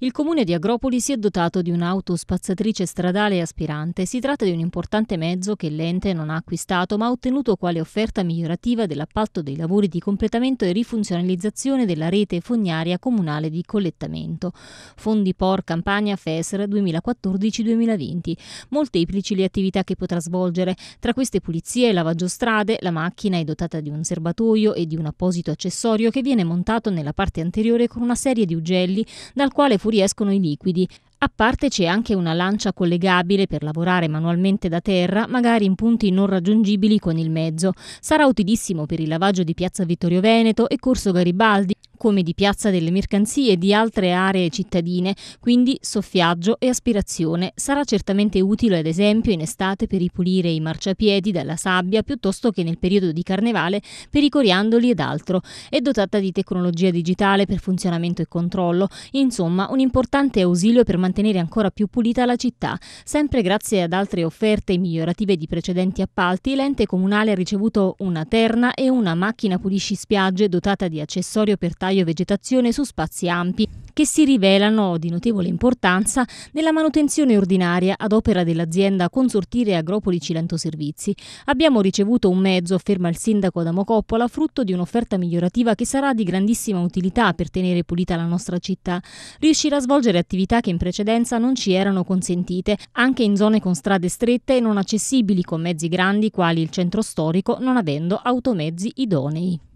Il comune di Agropoli si è dotato di un'auto spazzatrice stradale aspirante. Si tratta di un importante mezzo che l'ente non ha acquistato ma ha ottenuto quale offerta migliorativa dell'appalto dei lavori di completamento e rifunzionalizzazione della rete fognaria comunale di collettamento. Fondi POR Campania FESR 2014-2020. Molteplici le attività che potrà svolgere, tra queste pulizie, e lavaggio strade, la macchina è dotata di un serbatoio e di un apposito accessorio che viene montato nella parte anteriore con una serie di ugelli dal quale fu fuoriescono i liquidi. A parte c'è anche una lancia collegabile per lavorare manualmente da terra, magari in punti non raggiungibili con il mezzo. Sarà utilissimo per il lavaggio di Piazza Vittorio Veneto e Corso Garibaldi, come di Piazza delle Mercanzie e di altre aree cittadine, quindi soffiaggio e aspirazione. Sarà certamente utile ad esempio in estate per ripulire i marciapiedi dalla sabbia piuttosto che nel periodo di carnevale per i coriandoli ed altro. È dotata di tecnologia digitale per funzionamento e controllo, insomma un importante ausilio per mantenere ancora più pulita la città. Sempre grazie ad altre offerte migliorative di precedenti appalti, l'ente comunale ha ricevuto una terna e una macchina pulisci spiagge dotata di accessorio per tale acciaio e vegetazione su spazi ampi, che si rivelano di notevole importanza nella manutenzione ordinaria ad opera dell'azienda Consortire Agropoli Cilento Servizi. Abbiamo ricevuto un mezzo, afferma il sindaco Adamo Coppola, frutto di un'offerta migliorativa che sarà di grandissima utilità per tenere pulita la nostra città. Riuscirà a svolgere attività che in precedenza non ci erano consentite, anche in zone con strade strette e non accessibili con mezzi grandi quali il centro storico, non avendo automezzi idonei.